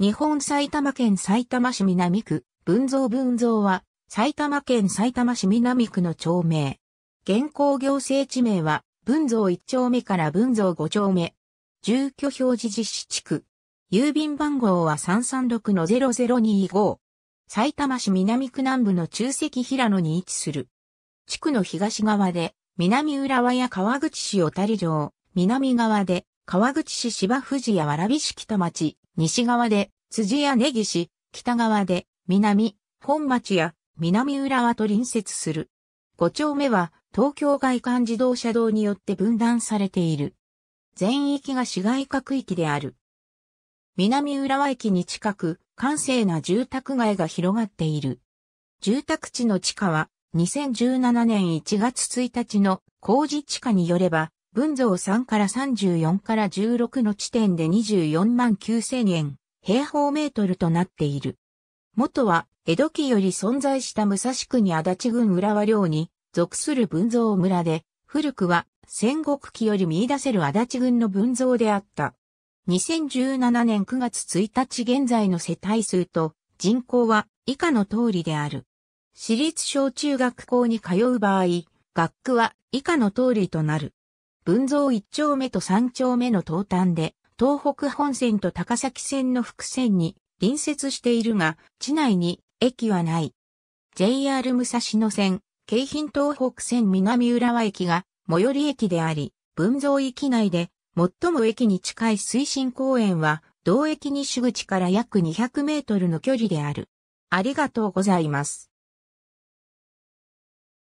日本埼玉県埼玉市南区、文蔵文蔵は、埼玉県埼玉市南区の町名。現行行政地名は、文蔵1丁目から文蔵5丁目。住居表示実施地区。郵便番号は336-0025。埼玉市南区南部の中石平野に位置する。地区の東側で、南浦和や川口市小谷城、南側で、川口市芝富士や蕨敷田町、西側で、辻や根岸、北側で、南、本町や南浦和と隣接する。五丁目は東京外環自動車道によって分断されている。全域が市街化区域である。南浦和駅に近く、閑静な住宅街が広がっている。住宅地の地価は、2017年1月1日の工事地価によれば、文蔵3から34から16の地点で24万9000円。平方メートルとなっている。元は、江戸期より存在した武蔵区に足立郡浦和領に属する文蔵村で、古くは戦国期より見出せる足立郡の文蔵であった。2017年9月1日現在の世帯数と人口は以下の通りである。私立小中学校に通う場合、学区は以下の通りとなる。文蔵1丁目と3丁目の東端で、東北本線と高崎線の複線に隣接しているが、地内に駅はない。JR 武蔵野線、京浜東北線南浦和駅が最寄り駅であり、文蔵駅内で最も駅に近い水進公園は、同駅西口から約200メートルの距離である。ありがとうございます。